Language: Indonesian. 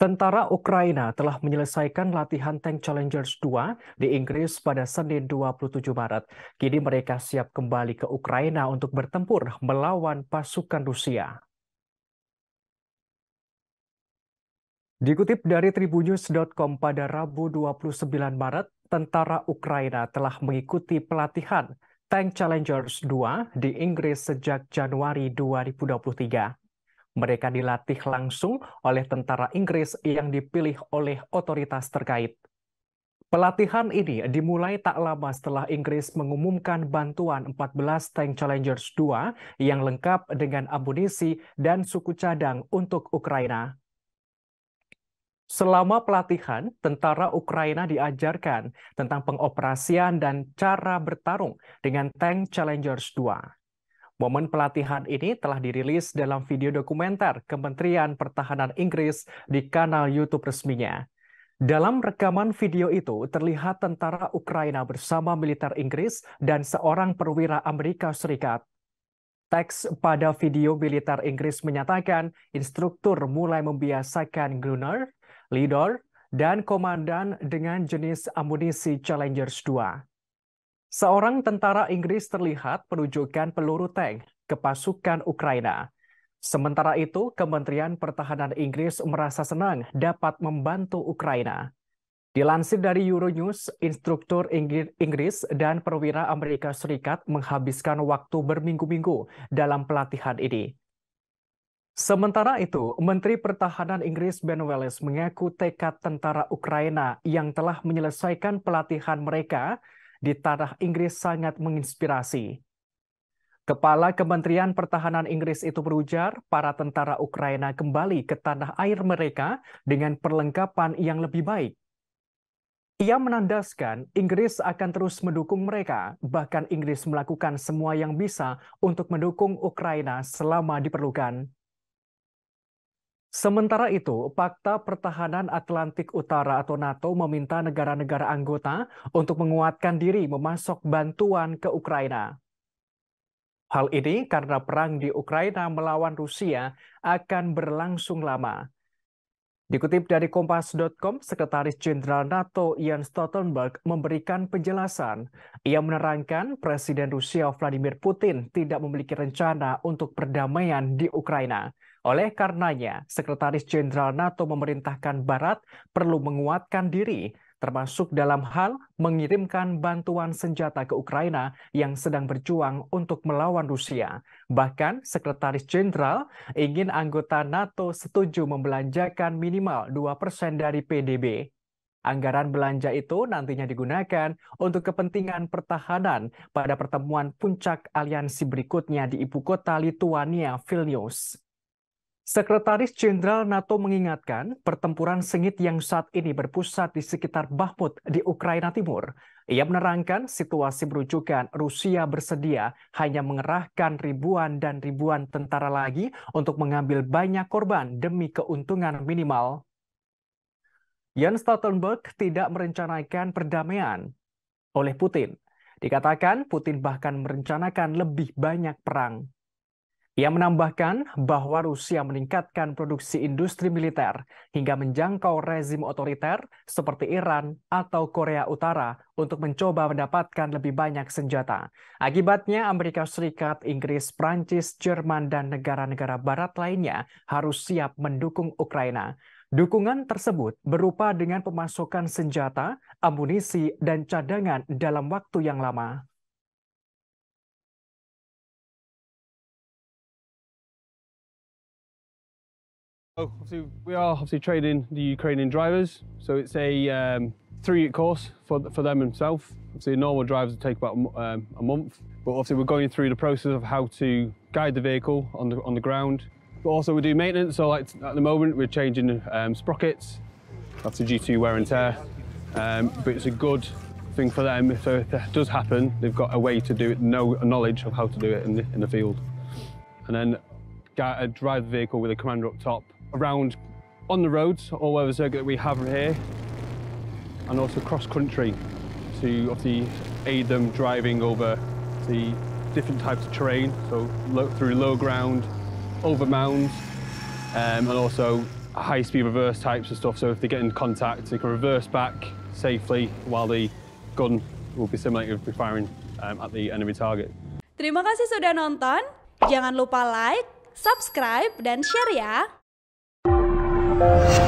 Tentara Ukraina telah menyelesaikan latihan Tank Challengers 2 di Inggris pada Senin 27 Maret. Kini mereka siap kembali ke Ukraina untuk bertempur melawan pasukan Rusia. Dikutip dari tribunews.com pada Rabu 29 Maret, tentara Ukraina telah mengikuti pelatihan Tank Challengers 2 di Inggris sejak Januari 2023. Mereka dilatih langsung oleh tentara Inggris yang dipilih oleh otoritas terkait. Pelatihan ini dimulai tak lama setelah Inggris mengumumkan bantuan 14 tank Challengers 2 yang lengkap dengan amunisi dan suku cadang untuk Ukraina. Selama pelatihan, tentara Ukraina diajarkan tentang pengoperasian dan cara bertarung dengan tank Challengers 2. Momen pelatihan ini telah dirilis dalam video dokumenter Kementerian Pertahanan Inggris di kanal YouTube resminya. Dalam rekaman video itu terlihat tentara Ukraina bersama militer Inggris dan seorang perwira Amerika Serikat. Teks pada video militer Inggris menyatakan instruktur mulai membiasakan gunner, leader, dan komandan dengan jenis amunisi Challengers 2. Seorang tentara Inggris terlihat menunjukkan peluru tank ke pasukan Ukraina. Sementara itu, Kementerian Pertahanan Inggris merasa senang dapat membantu Ukraina. Dilansir dari Euronews, instruktur Inggris dan perwira Amerika Serikat menghabiskan waktu berminggu-minggu dalam pelatihan ini. Sementara itu, Menteri Pertahanan Inggris Ben Wallace mengaku tekad tentara Ukraina yang telah menyelesaikan pelatihan mereka di tanah Inggris sangat menginspirasi. Kepala Kementerian Pertahanan Inggris itu berujar, para tentara Ukraina kembali ke tanah air mereka dengan perlengkapan yang lebih baik. Ia menandaskan Inggris akan terus mendukung mereka, bahkan Inggris melakukan semua yang bisa untuk mendukung Ukraina selama diperlukan. Sementara itu, Fakta Pertahanan Atlantik Utara atau NATO meminta negara-negara anggota untuk menguatkan diri memasok bantuan ke Ukraina. Hal ini karena perang di Ukraina melawan Rusia akan berlangsung lama. Dikutip dari Kompas.com, Sekretaris Jenderal NATO Ian Stoltenberg memberikan penjelasan. Ia menerangkan Presiden Rusia Vladimir Putin tidak memiliki rencana untuk perdamaian di Ukraina. Oleh karenanya, Sekretaris Jenderal NATO memerintahkan Barat perlu menguatkan diri, termasuk dalam hal mengirimkan bantuan senjata ke Ukraina yang sedang berjuang untuk melawan Rusia. Bahkan, Sekretaris Jenderal ingin anggota NATO setuju membelanjakan minimal 2% dari PDB Anggaran belanja itu nantinya digunakan untuk kepentingan pertahanan pada pertemuan puncak aliansi berikutnya di ibu kota Lituania, Vilnius. Sekretaris Jenderal NATO mengingatkan pertempuran sengit yang saat ini berpusat di sekitar Bakhmut di Ukraina Timur. Ia menerangkan situasi merujukan Rusia bersedia hanya mengerahkan ribuan dan ribuan tentara lagi untuk mengambil banyak korban demi keuntungan minimal. Jens Stoltenberg tidak merencanakan perdamaian oleh Putin. Dikatakan Putin bahkan merencanakan lebih banyak perang ia menambahkan bahwa Rusia meningkatkan produksi industri militer hingga menjangkau rezim otoriter seperti Iran atau Korea Utara untuk mencoba mendapatkan lebih banyak senjata. Akibatnya Amerika Serikat, Inggris, Prancis, Jerman, dan negara-negara barat lainnya harus siap mendukung Ukraina. Dukungan tersebut berupa dengan pemasukan senjata, amunisi, dan cadangan dalam waktu yang lama. Oh, obviously we are obviously training the Ukrainian drivers, so it's a um, three-week course for for them themselves. Obviously, normal drivers would take about um, a month, but obviously we're going through the process of how to guide the vehicle on the on the ground. But also we do maintenance, so like at the moment we're changing um, sprockets. That's a G2 wear and tear, um, but it's a good thing for them. if that does happen, they've got a way to do it, know knowledge of how to do it in the, in the field, and then drive the vehicle with a commander up top around on the roads all over the circuit that we have here and also cross country to obviously aid them driving over the different types of terrain, so through low ground, over mounds, um, and also high-speed reverse types of stuff. So if they get in contact, they can reverse back safely while the gun will be simulating be firing um, at the enemy target. Terima kasih sudah nonton. Jangan lupa like, subscribe, dan share ya. Bye.